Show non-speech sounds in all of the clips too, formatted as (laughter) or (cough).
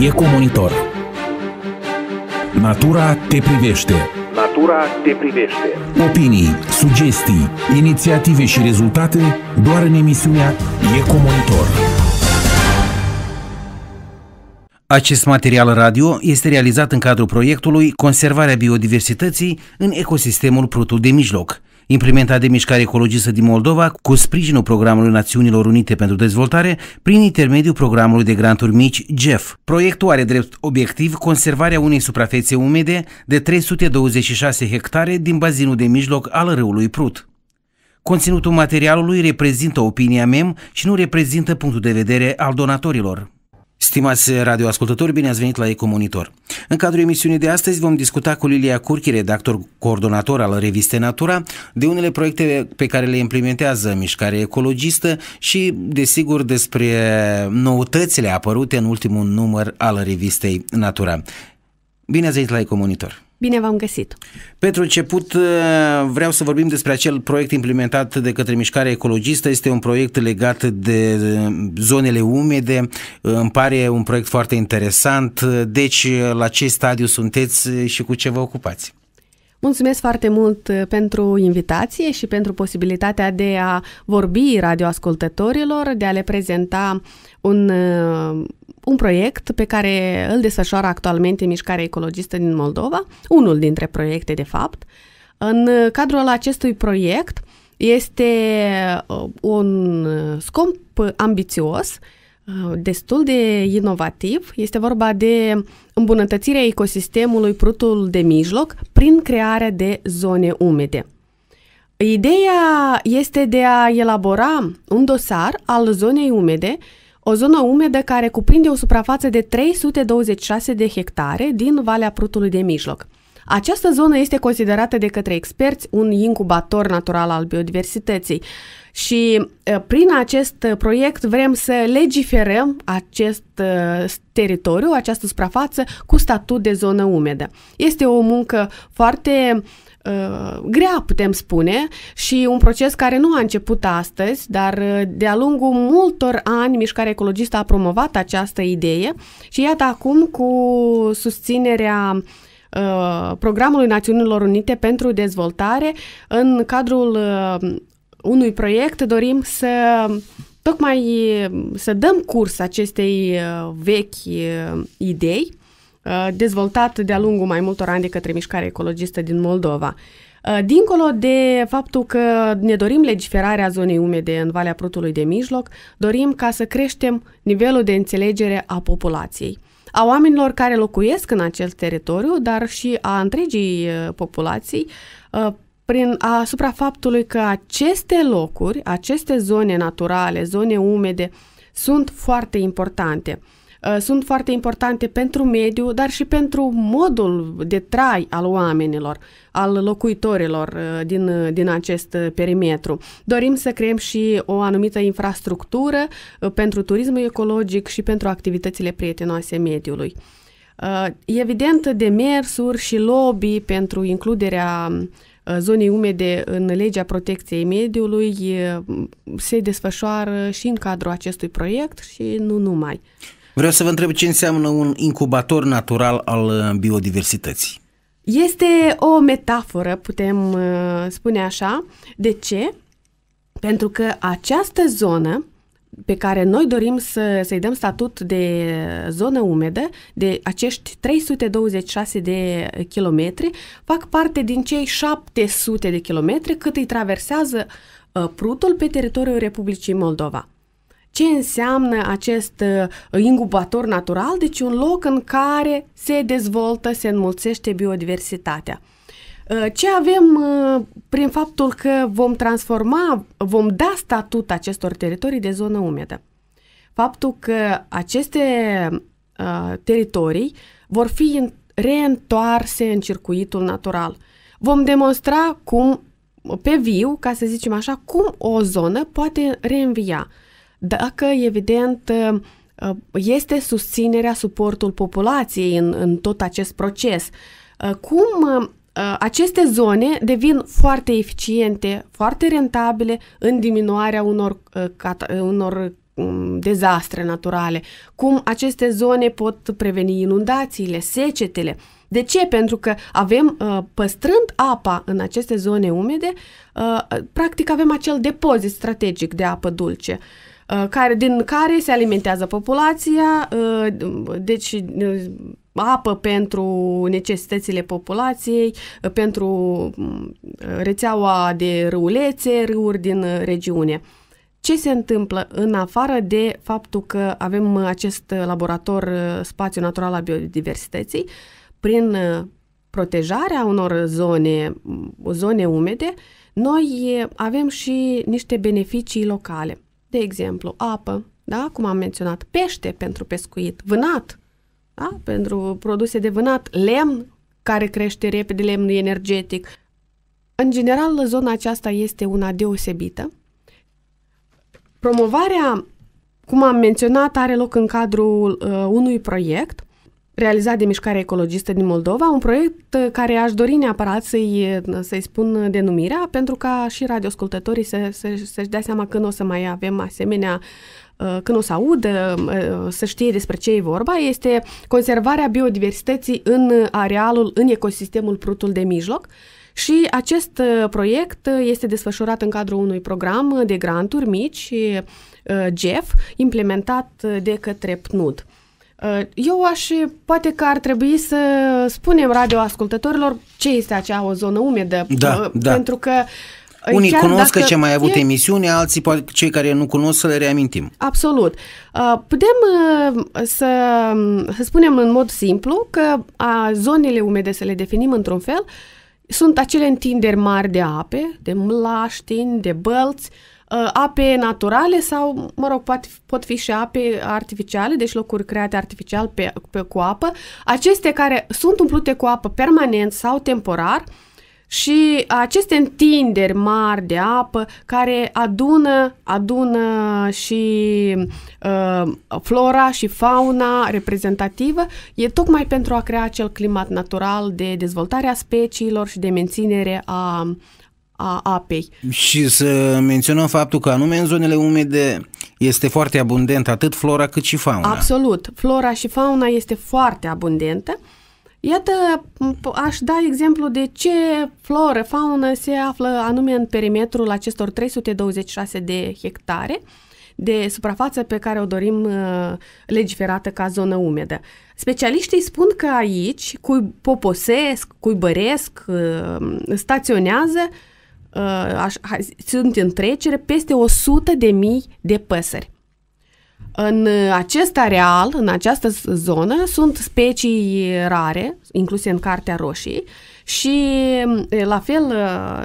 Ecomonitor Natura te privește Natura te privește Opinii, sugestii, inițiative și rezultate doar în emisiunea Ecomonitor acest material radio este realizat în cadrul proiectului Conservarea biodiversității în ecosistemul Prutul de Mijloc, implementat de Mișcarea Ecologistă din Moldova cu sprijinul Programului Națiunilor Unite pentru Dezvoltare prin intermediul programului de granturi mici GEF. Proiectul are drept obiectiv conservarea unei suprafețe umede de 326 hectare din bazinul de mijloc al râului Prut. Conținutul materialului reprezintă opinia mem și nu reprezintă punctul de vedere al donatorilor. Stimați radioascultători, bine ați venit la Ecomonitor. În cadrul emisiunii de astăzi vom discuta cu Lilia Curchi, redactor coordonator al revistei Natura, de unele proiecte pe care le implementează Mișcarea Ecologistă și, desigur, despre noutățile apărute în ultimul număr al revistei Natura. Bine ați venit la Monitor. Bine v-am găsit! Pentru început eh, vreau să vorbim despre acel proiect implementat de către Mișcarea Ecologistă. Este un proiect legat de eh, zonele umede. Eh, îmi pare un proiect foarte interesant. Deci, la ce stadiu sunteți și cu ce vă ocupați? Mulțumesc foarte mult uh, pentru invitație și pentru posibilitatea de a vorbi radioascultătorilor, de a le prezenta un, uh, un proiect pe care îl desfășoară actualmente Mișcarea Ecologistă din Moldova, unul dintre proiecte, de fapt. În uh, cadrul acestui proiect este un scop ambițios Ah, destul de inovativ. Este vorba de îmbunătățirea ecosistemului prutul de mijloc prin crearea de zone umede. Ideea este de a elabora un dosar al zonei umede, o zonă umedă care cuprinde o suprafață de 326 de hectare din Valea Prutului de Mijloc. Această zonă este considerată de către experți un incubator natural al biodiversității și uh, prin acest uh, proiect vrem să legiferăm acest uh, teritoriu, această suprafață cu statut de zonă umedă. Este o muncă foarte grea, putem spune, și un proces care nu a început astăzi, dar de-a lungul multor ani Mișcarea Ecologistă a promovat această idee și iată acum cu susținerea uh, Uh, Programului Națiunilor Unite pentru Dezvoltare. În cadrul uh, unui proiect dorim să tocmai să dăm curs acestei uh, vechi idei dezvoltat de-a lungul mai multor ani de către mișcarea ecologistă din Moldova. Dincolo de faptul că ne dorim legiferarea zonei umede în Valea Prutului de Mijloc, dorim ca să creștem nivelul de înțelegere a populației a oamenilor care locuiesc în acel teritoriu, dar și a întregii uh, populații, uh, prin asupra faptului că aceste locuri, aceste zone naturale, zone umede, sunt foarte importante. Uh, sunt foarte importante pentru mediu, dar și pentru modul de trai al oamenilor, al locuitorilor uh, din, uh, din acest perimetru. Dorim să creăm și o anumită infrastructură pentru turismul ecologic și pentru activitățile prietenoase mediului. Evident, demersuri și lobby pentru includerea zonei umede în legea protecției mediului se desfășoară și în cadrul acestui proiect și nu numai. Vreau să vă întreb ce înseamnă un incubator natural al uh, biodiversității. Este o metaforă, putem uh, spune așa. De ce? Pentru că această zonă pe care noi dorim să, să-i dăm statut de zonă umedă, de acești 326 de kilometri, fac parte din cei 700 de kilometri cât îi traversează uh, Prutul pe teritoriul Republicii Moldova ce înseamnă acest uh, incubator natural, deci un loc în care se dezvoltă, se înmulțește biodiversitatea. Uh, ce avem uh, prin faptul că vom transforma, vom da statut acestor teritorii de zonă umedă? Faptul că aceste teritorii vor fi reîntoarse în circuitul natural. Vom demonstra cum pe viu, ca să zicem așa, cum o zonă poate reînvia dacă, evident, uh, este susținerea, suportul populației în, în tot acest proces. Uh, cum uh, aceste zone devin foarte eficiente, foarte rentabile în diminuarea unor, unor um, dezastre naturale, cum aceste zone pot preveni inundațiile, secetele, de ce? Pentru că avem, uh, păstrând apa în aceste zone umede, uh, practic avem acel depozit strategic de apă dulce uh, care, din care se alimentează populația, deci apă pentru necesitățile populației, pentru mm, rețeaua de râulețe, râuri din regiune. Ce se întâmplă în afară de faptul că avem acest laborator spațiu natural al biodiversității? prin uh, protejarea unor zone, zone umede, noi uh, avem și niște beneficii locale. De exemplu, apă, da? cum am menționat, pește pentru pescuit, vânat, da? pentru produse de vânat, lemn care crește repede, lemnul energetic. În general, zona aceasta este una deosebită. Promovarea, cum am menționat, are loc în cadrul uh, unui proiect – realizat de Mișcarea Ecologistă din Moldova, un proiect uh, care aș dori neapărat să-i, uh, să-i spun denumirea, pentru ca și radioscultătorii să, să, să-și dea seama când o să mai avem asemenea uh, când o să audă, să știe despre ce e vorba, este conservarea biodiversității în arealul, în ecosistemul Prutul de Mijloc. Și acest proiect este desfășurat în cadrul unui program de granturi mici, GEF, implementat de către PNUD. Uh, eu aș, poate că ar trebui să spunem radioascultătorilor ce este acea o zonă umedă. Da, uh, da. Pentru că uh, unii cunosc că ce mai avut e... emisiune, alții, poate cei care nu cunosc, să le reamintim. Absolut. Putem să, să spunem în mod simplu că a zonele umede, să le definim într-un fel, sunt acele întinderi mari de ape, de mlaștini, de bălți, uh, Uh, ape naturale sau, mă rog, pot, pot fi și ape artificiale, deci locuri create artificial pe, pe, cu apă, aceste care sunt umplute cu apă permanent sau temporar și aceste întinderi mari de apă care adună, adună și uh, flora și fauna reprezentativă e tocmai pentru a crea acel climat natural de dezvoltare a speciilor și de menținere a uh, a apei. Și să menționăm faptul că anume în zonele umede este foarte abundentă atât flora cât și fauna. Absolut. Flora și fauna este foarte abundentă. Iată, aș da exemplu de ce floră, faună se află anume în perimetrul acestor 326 de hectare de suprafață pe care o dorim uh, legiferată ca zonă umedă. Specialiștii spun că aici cui poposesc, cuibăresc, băresc uh, staționează Uh, aș, sunt în trecere peste 100 de mii de păsări. În acest areal, în această zonă, sunt specii rare, incluse în Cartea Roșii, și uh, la fel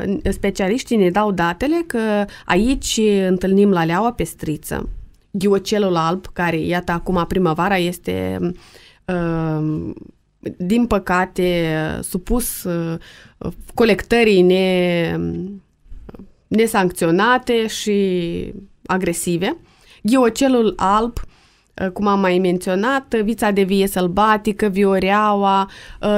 uh, specialiștii ne dau datele că aici întâlnim la leaua pestriță, ghiocelul alb, care, iată, acum primăvara este uh, din păcate, supus uh, colectării ne, nesancționate și agresive. Ghiocelul alb, uh, cum am mai menționat, uh, vița de vie sălbatică, vioreaua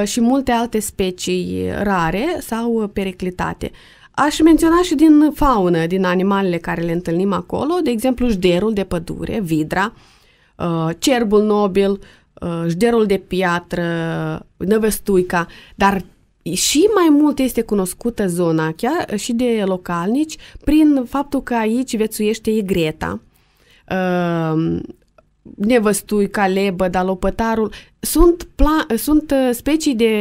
și multe alte specii rare sau periclitate. Aș menționa și din faună, din animalele care le întâlnim acolo, de exemplu, jderul de pădure, vidra, cerbul nobil, Uh, jderul de piatră, Năvestuica, dar și mai mult este cunoscută zona chiar uh, și de localnici prin faptul că aici vețuiește Igreta, uh, nevăstui, dar Lopătarul. Sunt, pla- sunt specii de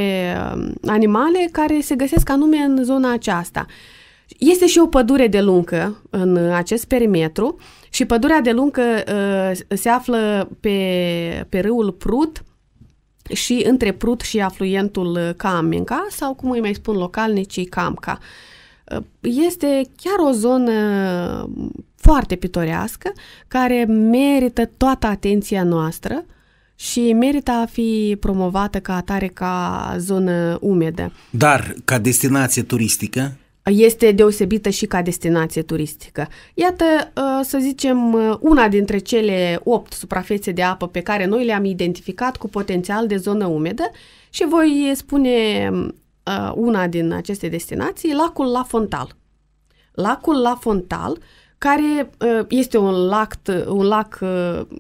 animale care se găsesc anume în zona aceasta. Este și o pădure de luncă în acest perimetru și pădurea de luncă uh, se află pe, pe râul Prut și între Prut și afluentul Kamenka sau cum îi mai spun localnicii Camca. Uh, este chiar o zonă foarte pitorească care merită toată atenția noastră și merită a fi promovată ca atare ca zonă umedă. Dar ca destinație turistică? este deosebită și ca destinație turistică. Iată, uh, să zicem, uh, una dintre cele opt suprafețe de apă pe care noi le-am identificat cu potențial de zonă umedă și voi spune uh, una din aceste destinații, lacul La Fontal. Lacul La Fontal care este un lac, un lac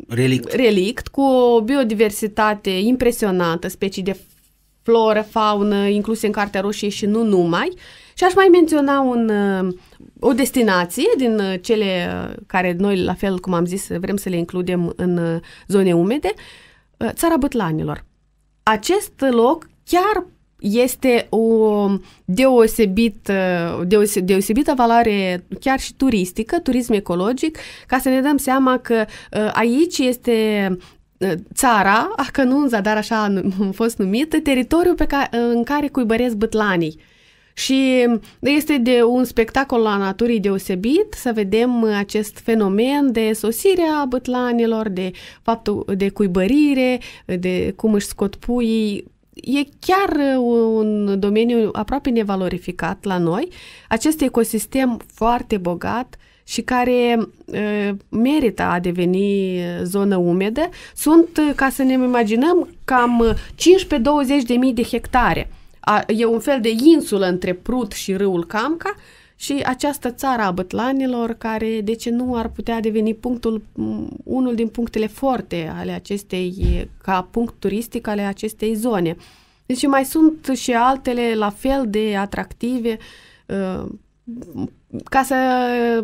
relict. relict cu o biodiversitate impresionantă, specii de floră, faună, incluse în Cartea Roșie și nu numai. Și aș mai menționa un, uh, o destinație din uh, cele uh, care noi, la fel cum am zis, vrem să le includem în zone umede, Țara Bătlanilor. Acest loc chiar este o deosebit, deose, deosebită valoare chiar și turistică, turism ecologic, ca să ne dăm seama că aici este Ă, țara, a ah, cănunza, dar așa a (laughs) fost numită, teritoriul pe ca, ă, în care cuibăresc bătlanii. Și este de un spectacol la naturii deosebit să vedem acest fenomen de sosirea bătlanilor, de faptul de cuibărire, de cum își scot puii. E chiar ă, un domeniu aproape nevalorificat la noi. Acest ecosistem foarte bogat, și care merită a deveni zonă umedă, sunt, ca să ne imaginăm, cam 15-20 de mii de hectare. e un fel de insulă între Prut și râul Camca și această țară a bătlanilor care, de ce nu, ar putea deveni punctul, unul din punctele forte ale acestei, ca punct turistic ale acestei zone. Deci mai sunt și altele la fel de atractive, ca să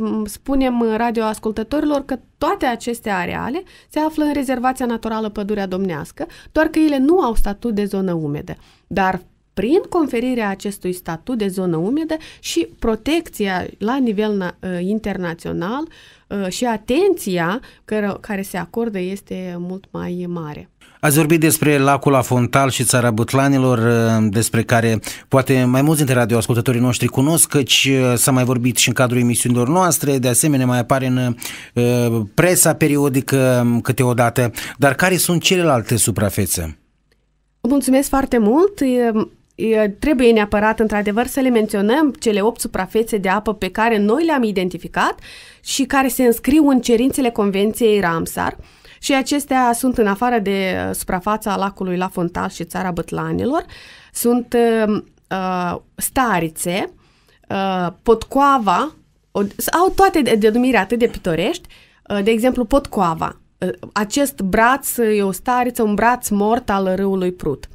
mm, spunem radioascultătorilor că toate aceste areale se află în rezervația naturală Pădurea Domnească, doar că ele nu au statut de zonă umedă. Dar prin conferirea acestui statut de zonă umedă și protecția la nivel ă, internațional ă, și atenția care, care se acordă este mult mai mare. Ați vorbit despre lacul Afontal și țara Bătlanilor, uh, despre care poate mai mulți dintre radioascultătorii noștri cunosc, căci uh, s-a mai vorbit și în cadrul emisiunilor noastre, de asemenea mai apare în uh, presa periodică um, câteodată, dar care sunt celelalte suprafețe? Mulțumesc foarte mult! trebuie neapărat, într-adevăr, să le menționăm cele 8 suprafețe de apă pe care noi le-am identificat și care se înscriu în cerințele Convenției Ramsar și acestea sunt în afară de uh, suprafața lacului la Fontal și țara Bătlanilor, sunt uh, uh Starițe, uh, Potcoava, au toate denumiri atât de pitorești, uh, de exemplu Potcoava, uh, acest braț e o stariță, un braț mort al râului Prut.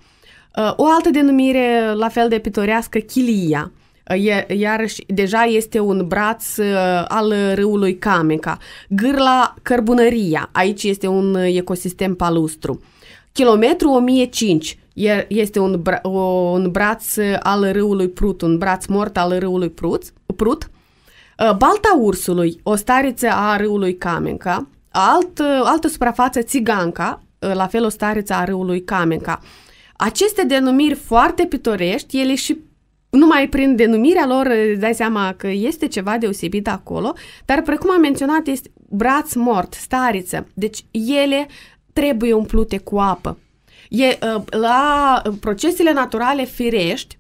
Uh, o altă denumire la fel de pitorească, Chilia. Ă, iarăși deja este un braț ă, al râului Cameca. Gârla Cărbunăria, aici este un ă, ecosistem palustru. Kilometru 1005 este un, bra- un braț al râului Prut, un braț mort al râului Prut. Prut. Balta Ursului, o stariță a râului Camenca, alt, altă suprafață Țiganca, la fel o stariță a râului Camenca. Aceste denumiri foarte pitorești, ele și numai prin denumirea lor îți dai seama că este ceva deosebit acolo, dar precum am menționat, este braț mort, stariță. Deci ele trebuie umplute cu apă. E, ă, la ă, procesele naturale firești,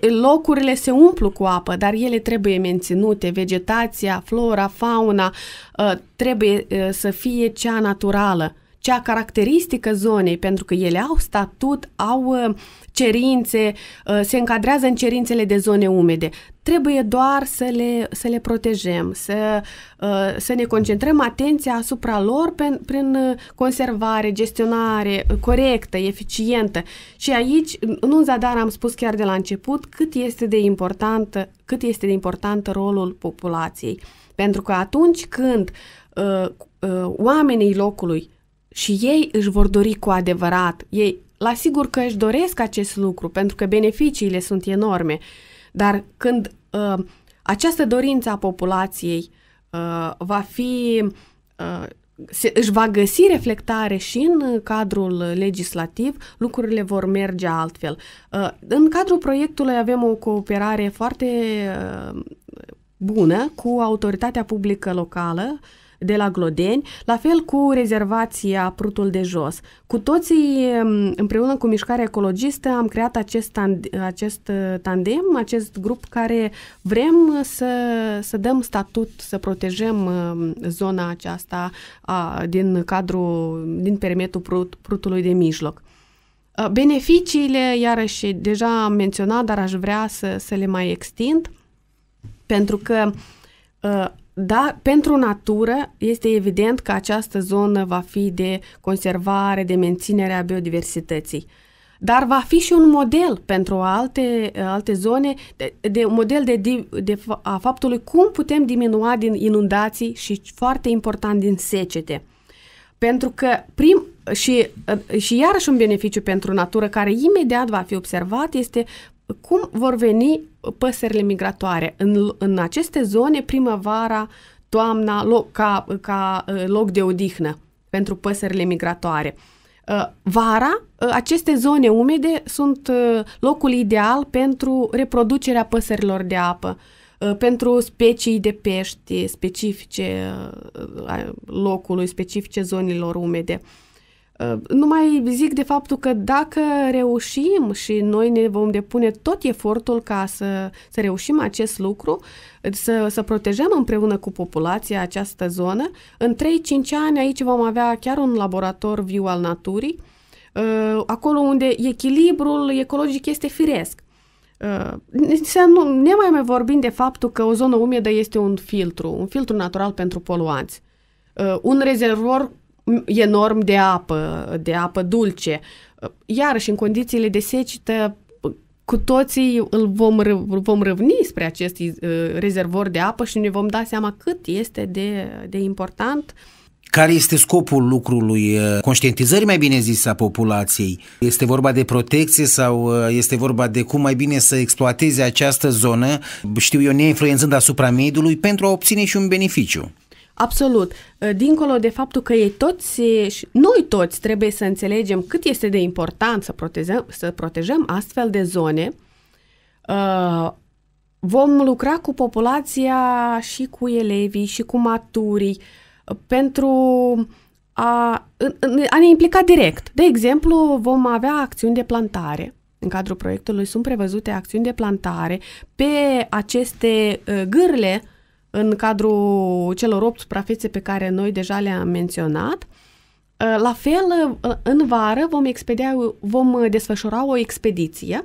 e, locurile se umplu cu apă, dar ele trebuie menținute. Vegetația, flora, fauna ă, trebuie să fie cea naturală, cea caracteristică zonei, pentru că ele au statut, au cerințe, uh, se încadrează în cerințele de zone umede. Trebuie doar să le, să le protejăm, să, uh, să ne concentrăm atenția asupra lor prin, prin uh, conservare, gestionare corectă, eficientă. Și aici, nu în zadar am spus chiar de la început cât este de important, cât este de important rolul populației. Pentru că atunci când uh, uh, oamenii locului și ei își vor dori cu adevărat, ei la sigur că își doresc acest lucru, pentru că beneficiile sunt enorme, dar când uh, această dorință a populației uh, va fi, uh, se, își va găsi reflectare și în cadrul legislativ, lucrurile vor merge altfel. Uh, în cadrul proiectului avem o cooperare foarte uh, bună cu autoritatea publică locală, uh, de la Glodeni, la fel cu rezervația Prutul de Jos. Cu toții, mm, împreună cu Mișcarea Ecologistă, am creat acest, tand- acest uh, tandem, acest grup care vrem să, să dăm statut, să protejăm mm, zona aceasta a, din cadrul, din perimetrul Prut, Prutului de Mijloc. Uh, beneficiile, iarăși, deja am menționat, dar aș vrea să, să le mai extind, pentru că uh, da, pentru natură este evident că această zonă va fi de conservare, de menținere a biodiversității. Dar va fi și un model pentru alte, alte zone, de, de un model de, de, de a faptului cum putem diminua din inundații și foarte important din secete. Pentru că prim și, și iarăși un beneficiu pentru natură care imediat va fi observat este cum vor veni păsările migratoare. În, în aceste zone, primăvara, toamna, loc, ca, ca uh, loc de odihnă pentru păsările migratoare. Uh, vara, uh, aceste zone umede sunt locul ideal pentru reproducerea păsărilor de apă, pentru specii de pești specifice locului, specifice zonilor umede. Uh, Uh, nu mai zic de faptul că dacă reușim și noi ne vom depune tot efortul ca să, să reușim acest lucru, să, să protejăm împreună cu populația această zonă, în 3-5 ani aici vom avea chiar un laborator viu al naturii, uh, acolo unde echilibrul ecologic este firesc. Uh, să nu, ne mai mai vorbim de faptul că o zonă umedă este un filtru, un filtru natural pentru poluanți. Un rezervor enorm de apă, de apă dulce. Iarăși, în condițiile de secetă, cu toții îl vom, îl vom răvni spre acest uh, rezervor de apă și ne vom da seama cât este de, de important. Care este scopul lucrului uh, conștientizării, mai bine zis, a populației? Este vorba de protecție sau uh, este vorba de cum mai bine să exploateze această zonă, știu eu, neinfluențând asupra mediului, pentru a obține și un beneficiu? Absolut. Uh, dincolo de faptul că ei toți, noi toți trebuie să înțelegem cât este de important să protejăm, să protejăm astfel de zone, uh, vom lucra cu populația și cu elevii și cu maturii uh, pentru a, a ne implica direct. De exemplu, vom avea acțiuni de plantare în cadrul proiectului sunt prevăzute acțiuni de plantare pe aceste gârle uh, în cadrul celor 8 suprafețe pe care noi deja le-am menționat. Uh, la fel, uh, în vară vom, expedia, vom desfășura o expediție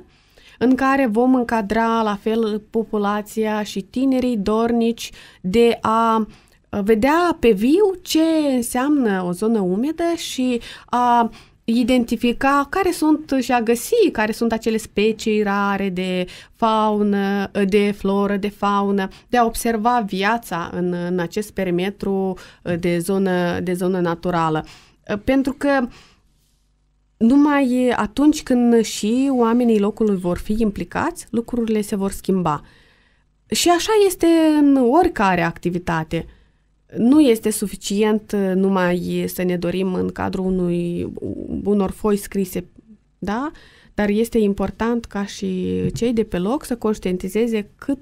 în care vom încadra la fel populația și tinerii dornici de a uh, vedea pe viu ce înseamnă o zonă umedă și a uh, identifica care sunt și a găsi care sunt acele specii rare de faună, de floră, de faună, de a observa viața în, în acest perimetru uh, de zonă, de zonă naturală. Uh, pentru că numai atunci când și oamenii locului vor fi implicați, lucrurile se vor schimba. Și așa este în oricare activitate nu este suficient uh, numai uh, să ne dorim în cadrul unui, uh, unor foi scrise, da? Dar este important ca și cei de pe loc să conștientizeze cât,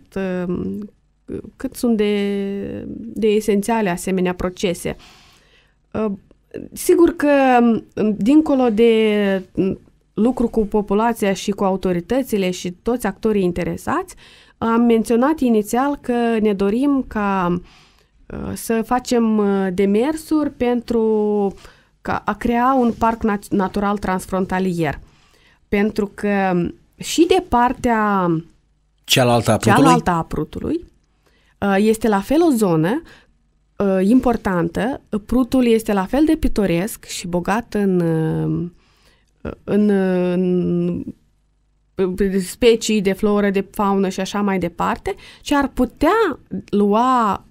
cât sunt de, de esențiale asemenea procese. Sigur că, um, dincolo de um, lucru cu populația și cu autoritățile și toți actorii interesați, am menționat inițial că ne dorim ca uh, Uh, să facem uh, demersuri pentru ca a crea un parc natural transfrontalier. Pentru că și de partea cealaltă a prutului, cealaltă a prutului uh, este la fel o zonă importantă. Prutul este la fel de pitoresc și bogat în, în, în specii de floră, de faună și așa mai departe, și ar putea lua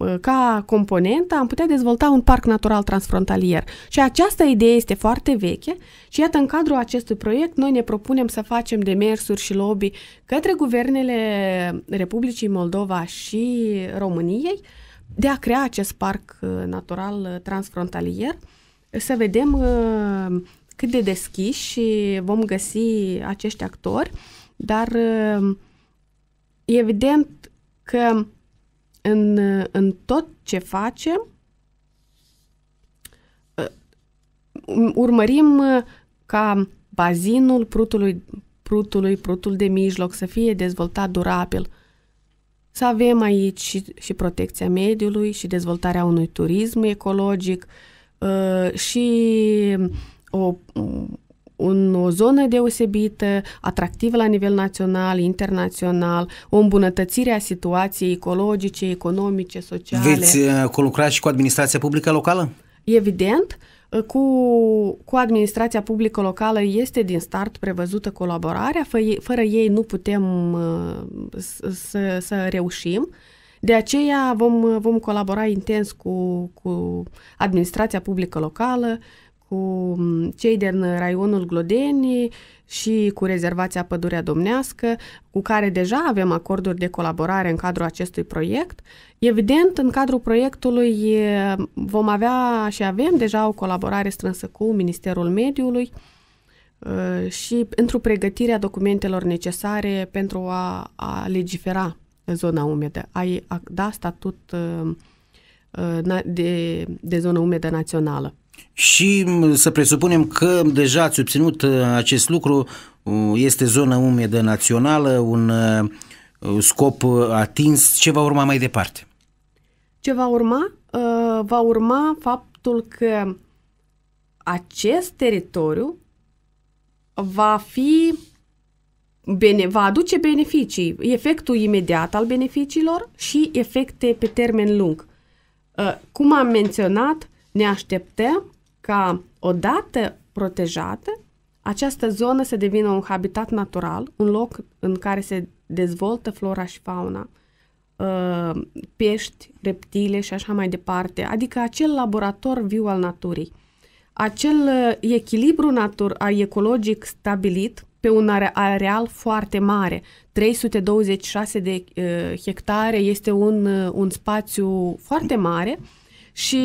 Ă, ca componentă am putea dezvolta un parc natural transfrontalier. Și această idee este foarte veche și iată, în cadrul acestui proiect, noi ne propunem să facem demersuri și lobby către guvernele Republicii Moldova și României de a crea acest parc ă, natural ă, transfrontalier, să vedem cât de deschiși vom găsi acești actori, dar evident că în, în tot ce facem, ă, urmărim ă, ca bazinul prutului, prutului, prutul de mijloc să fie dezvoltat durabil. Să avem aici și, și protecția mediului și dezvoltarea unui turism ecologic ă, și o un, o zonă deosebită, atractivă la nivel național, internațional, o îmbunătățire a situației ecologice, economice, sociale. Veți uh, colucra și cu administrația publică locală? Evident, uh, cu, cu administrația publică locală este din start prevăzută colaborarea, fă, fără ei nu putem uh, să, să reușim. De aceea vom, vom colabora intens cu, cu administrația publică locală, cu mm, cei din raionul Glodeni și cu rezervația Pădurea Domnească, cu care deja avem acorduri de colaborare în cadrul acestui proiect. Evident, în cadrul proiectului vom avea și avem deja o colaborare strânsă cu Ministerul Mediului ă, și pentru pregătirea documentelor necesare pentru a, a legifera zona umedă, ai a da statut ă, ă, de, de zonă umedă națională. Și să presupunem că deja ați obținut uh, acest lucru, uh, este zonă umedă națională, un uh, scop atins. Ce va urma mai departe? Ce va urma? Va urma faptul că acest teritoriu va fi bene, va aduce beneficii, efectul imediat al beneficiilor și efecte pe termen lung. Cum am menționat, ne așteptăm ca odată protejată, această zonă să devină un habitat natural, un loc în care se dezvoltă flora și fauna, uh, pești, reptile și așa mai departe, adică acel laborator viu al naturii. Acel uh, echilibru natur ecologic stabilit pe un areal foarte mare. 326 de uh, hectare este un, un spațiu foarte mare și,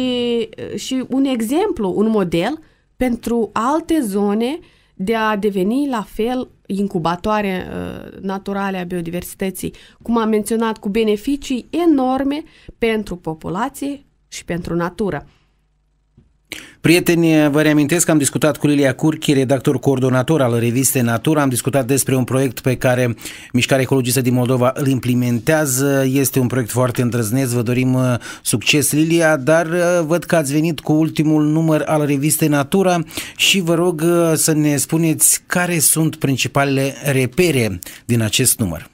și un exemplu, un model pentru alte zone de a deveni la fel incubatoare uh, naturale a biodiversității, cum am menționat, cu beneficii enorme pentru populație și pentru natură. Prieteni, vă reamintesc că am discutat cu Lilia Curchi, redactor coordonator al revistei Natura. Am discutat despre un proiect pe care Mișcarea Ecologistă din Moldova îl implementează. Este un proiect foarte îndrăzneț, vă dorim uh, succes, Lilia, dar uh, văd că ați venit cu ultimul număr al revistei Natura și vă rog uh, să ne spuneți care sunt principalele repere din acest număr.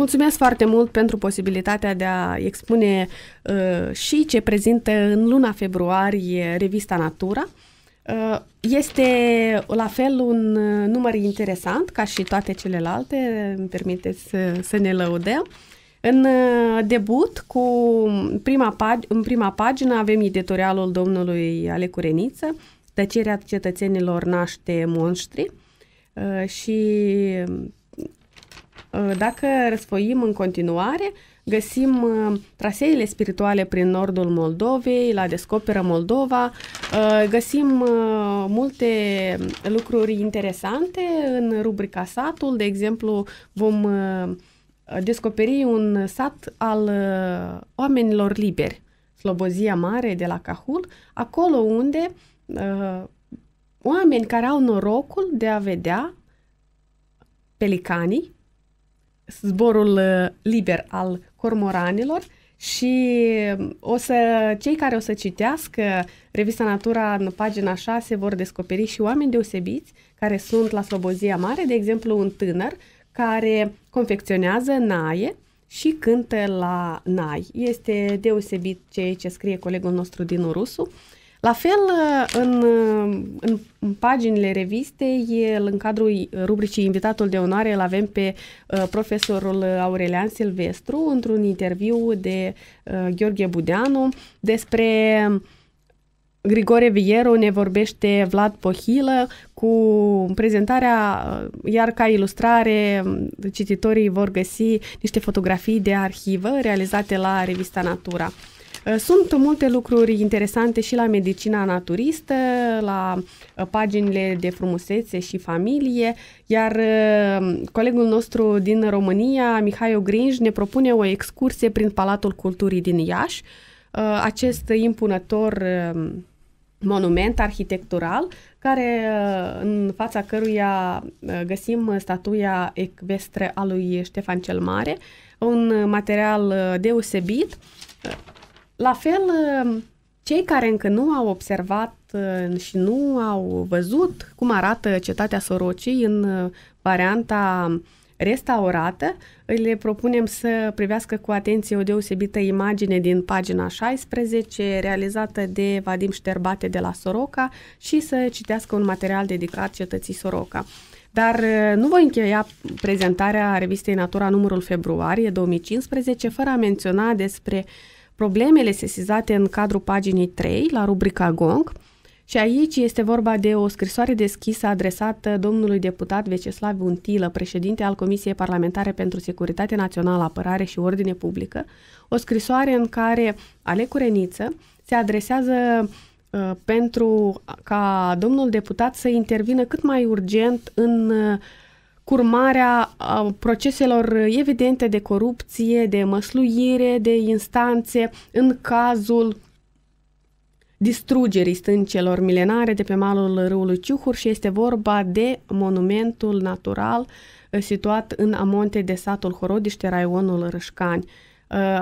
Mulțumesc foarte mult pentru posibilitatea de a expune uh, și ce prezintă în luna februarie revista Natura. Uh, este la fel un uh, număr interesant ca și toate celelalte, îmi permiteți să, uh, să ne lăudăm. În debut, cu prima pag- în prima pagină avem editorialul domnului Alecu Tăcerea cetățenilor naște monștri și Ă, dacă răsfoim în continuare, găsim ă, traseele spirituale prin nordul Moldovei, la Descoperă Moldova, ă, găsim multe lucruri interesante în rubrica satul, de exemplu, vom descoperi un sat al oamenilor liberi, Slobozia Mare de la Cahul, acolo unde oameni care au norocul de a vedea pelicanii zborul uh, liber al cormoranilor și um, o să, cei care o să citească revista Natura în pagina 6 vor descoperi și oameni deosebiți care sunt la Slobozia Mare, de exemplu un tânăr care confecționează naie și cântă la nai. Este deosebit ceea ce scrie colegul nostru din Rusu. Uh, la fel, uh, în, uh, în, în paginile revistei, în cadrul uh, rubricii Invitatul de onoare, îl avem pe profesorul Aurelian Silvestru într-un interviu de uh, Gheorghe Budeanu despre Grigore Vieru ne vorbește Vlad Pohilă cu prezentarea, iar ca ilustrare cititorii vor găsi niște fotografii de arhivă realizate la revista Natura. Eh, sunt multe lucruri interesante și la medicina naturistă, la eh, paginile de frumusețe și familie, iar eh, colegul nostru din România, Mihai Ogrinj, ne propune o excursie prin Palatul Culturii din Iași, acest impunător monument arhitectural care în fața căruia găsim statuia ecvestre a lui Ștefan cel Mare, un material deosebit la fel, uh, cei care încă nu au observat uh, și nu au văzut cum arată cetatea Sorocii în uh, varianta restaurată, le propunem să privească cu atenție o deosebită imagine din pagina 16, realizată de Vadim Șterbate de la Soroca și să citească un material dedicat cetății Soroca. Dar nu voi încheia prezentarea revistei Natura numărul februarie 2015 fără a menționa despre uh, problemele sesizate în cadrul paginii 3 la rubrica GONG și aici este vorba de o scrisoare deschisă adresată domnului deputat Veceslav Untilă, președinte al Comisiei Parlamentare pentru Securitate Națională, Apărare și Ordine Publică, o scrisoare în care Alecu se adresează uh, pentru ca domnul deputat să intervină cât mai urgent în uh, curmarea proceselor evidente de corupție, de măsluire, de instanțe în cazul distrugerii stâncelor milenare de pe malul râului Ciuhur și este vorba de monumentul natural situat în amonte de satul Horodiște, raionul Rășcani.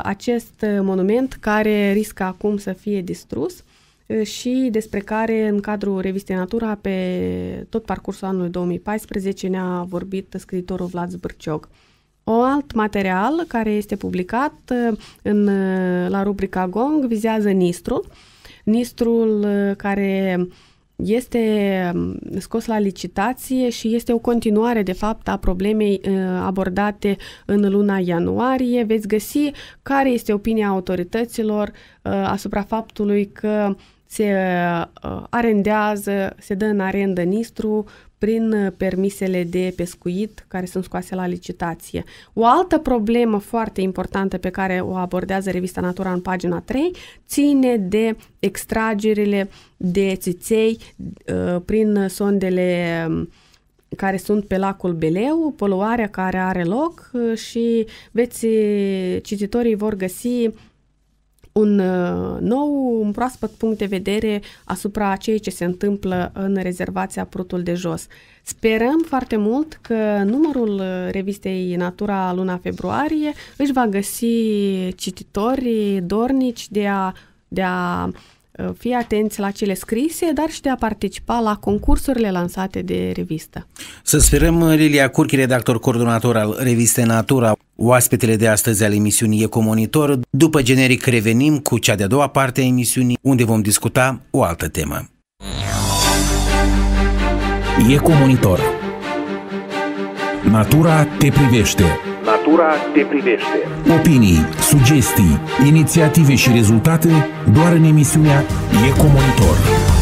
Acest monument care riscă acum să fie distrus – Ă, și despre care în cadrul revistei Natura pe tot parcursul anului 2014 ne-a vorbit scriitorul Vlad Zbârciog. O alt material care este publicat ă, în, la rubrica Gong vizează Nistrul. Nistrul ă, care este scos la licitație și este o continuare, de fapt, a problemei abordate în luna ianuarie. Veți găsi care este opinia autorităților asupra faptului că se uh, arendează, se dă în arendă nistru prin uh, permisele de pescuit care sunt scoase la licitație. O altă problemă foarte importantă pe care o abordează revista Natura în pagina 3 ține de extragerile de țiței uh, prin sondele um, care sunt pe lacul Beleu, poluarea care are loc și veți, cititorii vor găsi un uh, nou, un proaspăt punct de vedere asupra ceea ce se întâmplă în rezervația Prutul de Jos. Sperăm foarte mult că numărul uh, revistei Natura luna februarie își va găsi cititori dornici de a, de a uh, fi atenți la cele scrise, dar și de a participa la concursurile lansate de revistă. Să sperăm Lilia Curchi, redactor coordonator al revistei Natura. Oaspetele de astăzi al emisiunii Ecomonitor, după generic revenim cu cea de-a doua parte a emisiunii, unde vom discuta o altă temă. Ecomonitor Natura te privește Natura te privește Opinii, sugestii, inițiative și rezultate doar în emisiunea Ecomonitor Ecomonitor